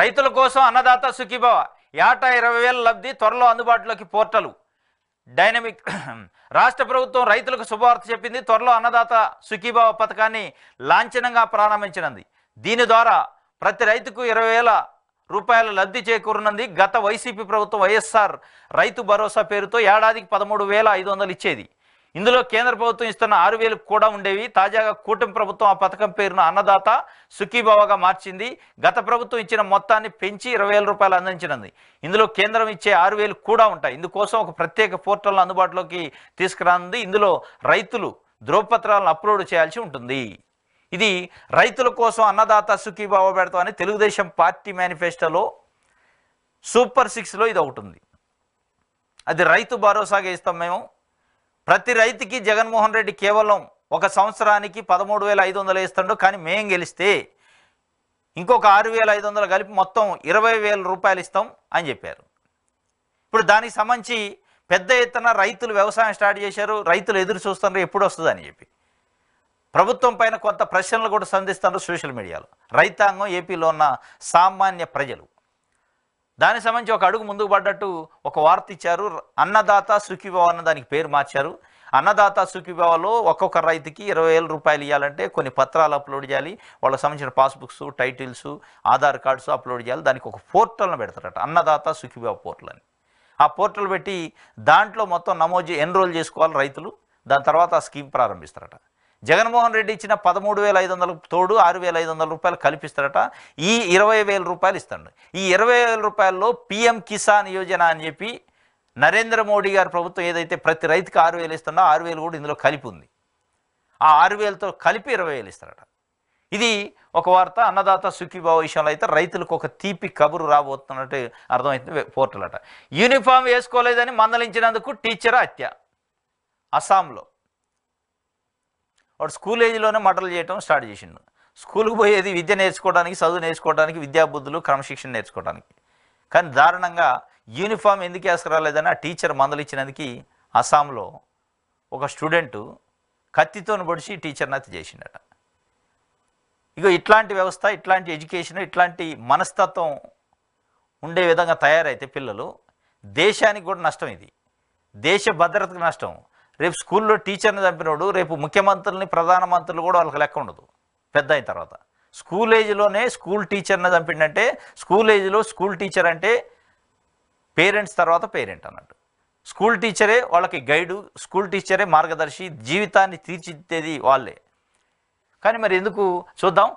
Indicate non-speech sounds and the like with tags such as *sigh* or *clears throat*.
రైతుల కోసం అన్నదాత సుఖీభవ ఏటా ఇరవై వేల లబ్ధి త్వరలో అందుబాటులోకి పోర్టలు డైనమిక్ *clears throat* రాష్ట్ర ప్రభుత్వం రైతులకు శుభవార్త చెప్పింది త్వరలో అన్నదాత సుఖీభావ పథకాన్ని లాంఛనంగా ప్రారంభించినది దీని ద్వారా ప్రతి రైతుకు ఇరవై వేల రూపాయల లబ్ధి చేకూరునంది గత వైసీపీ ప్రభుత్వం వైఎస్ఆర్ రైతు భరోసా పేరుతో ఏడాదికి పదమూడు వేల ఐదు వందలు ఇచ్చేది ఇందులో కేంద్ర ప్రభుత్వం ఇస్తున్న ఆరు వేలు కూడా ఉండేవి తాజాగా కూటమి ప్రభుత్వం ఆ పథకం పేరును అన్నదాత సుఖీభావగా మార్చింది గత ప్రభుత్వం ఇచ్చిన మొత్తాన్ని పెంచి ఇరవై వేల రూపాయలు అందించినది ఇందులో కేంద్రం ఇచ్చే ఆరు వేలు కూడా ఉంటాయి ఇందుకోసం ఒక ప్రత్యేక పోర్టల్ అందుబాటులోకి తీసుకురానుంది ఇందులో రైతులు ధ్రువపత్రాలను అప్లోడ్ చేయాల్సి ఉంటుంది ఇది రైతుల కోసం అన్నదాత సుఖీభావ పెడతాం అని తెలుగుదేశం పార్టీ మేనిఫెస్టోలో సూపర్ సిక్స్లో ఇది ఒకటి ఉంది అది రైతు భరోసాగా ఇస్తాం మేము ప్రతి రైతుకి జగన్మోహన్ రెడ్డి కేవలం ఒక సంవత్సరానికి పదమూడు వేల ఐదు వందలు ఇస్తాడు కానీ మేం గెలిస్తే ఇంకొక ఆరు వేల ఐదు వందలు కలిపి మొత్తం ఇరవై వేల రూపాయలు ఇస్తాం అని చెప్పారు ఇప్పుడు దానికి సంబంధించి పెద్ద ఎత్తున రైతులు వ్యవసాయం స్టార్ట్ చేశారు రైతులు ఎదురు చూస్తున్నారు ఎప్పుడు అని చెప్పి ప్రభుత్వం పైన కొంత ప్రశ్నలు కూడా సంధిస్తున్నారు సోషల్ మీడియాలో రైతాంగం ఏపీలో ఉన్న సామాన్య ప్రజలు దానికి సంబంధించి ఒక అడుగు ముందుకు పడ్డట్టు ఒక వార్త ఇచ్చారు అన్నదాత సుఖీభావ అన్న దానికి పేరు మార్చారు అన్నదాత సుఖీభావలో ఒక్కొక్క రైతుకి ఇరవై వేల రూపాయలు ఇవ్వాలంటే కొన్ని పత్రాలు అప్లోడ్ చేయాలి వాళ్ళకి సంబంధించిన passbooks titles Aadhaar cards upload చేయాలి దానికి ఒక పోర్టల్ను పెడతారట అన్నదాత సుఖీభావ పోర్టల్ అని ఆ పోర్టల్ పెట్టి దాంట్లో మొత్తం నమోదు ఎన్రోల్ చేసుకోవాలి రైతులు దాని తర్వాత ఆ స్కీమ్ ప్రారంభిస్తారట జగన్మోహన్ రెడ్డి ఇచ్చిన పదమూడు వేల ఐదు వందలు తోడు ఆరు వేల ఐదు వందల రూపాయలు కల్పిస్తారట ఈ ఇరవై వేల రూపాయలు ఇస్తాడు ఈ ఇరవై వేల రూపాయల్లో పిఎం కిసాన్ యోజన అని చెప్పి నరేంద్ర మోడీ గారి ప్రభుత్వం ఏదైతే ప్రతి రైతుకి ఆరు వేలు ఇస్తుందో ఆరు వేలు కూడా ఇందులో కలిపి ఉంది ఆ ఆరు వేలతో కలిపి ఇరవై వేలు ఇస్తారట ఇది ఒక వార్త అన్నదాత సుఖీభావ విషయంలో అయితే రైతులకు ఒక తీపి కబురు రాబోతున్నట్టు అర్థమవుతుంది పోర్టల్ అట యూనిఫామ్ వేసుకోలేదని మందలించినందుకు టీచర్ హత్య అస్సాంలో వాడు స్కూల్ ఏజ్లోనే మటలు చేయటం స్టార్ట్ చేసిండు స్కూల్కి పోయేది విద్య నేర్చుకోవడానికి చదువు నేర్చుకోవడానికి విద్యాబుద్ధులు క్రమశిక్షణ నేర్చుకోవడానికి కానీ దారుణంగా యూనిఫామ్ ఎందుకు వేసుకురాలేదని ఆ టీచర్ మందలు ఇచ్చినందుకు అస్సాంలో ఒక స్టూడెంటు కత్తితో పొడిచి టీచర్ని అతి చేసిండట ఇక ఇట్లాంటి వ్యవస్థ ఇట్లాంటి ఎడ్యుకేషన్ ఇట్లాంటి మనస్తత్వం ఉండే విధంగా తయారైతే పిల్లలు దేశానికి కూడా నష్టం ఇది దేశ భద్రతకు నష్టం రేపు స్కూల్లో టీచర్ని చంపినోడు రేపు ముఖ్యమంత్రులని ప్రధానమంత్రులు కూడా వాళ్ళకి లెక్క ఉండదు పెద్ద అయిన తర్వాత స్కూల్ ఏజ్లోనే స్కూల్ టీచర్ని చంపిండంటే స్కూల్ ఏజ్లో స్కూల్ టీచర్ అంటే పేరెంట్స్ తర్వాత పేరెంట్ అన్నట్టు స్కూల్ టీచరే వాళ్ళకి గైడు స్కూల్ టీచరే మార్గదర్శి జీవితాన్ని తీర్చిదిద్దేది వాళ్ళే కానీ మరి ఎందుకు చూద్దాం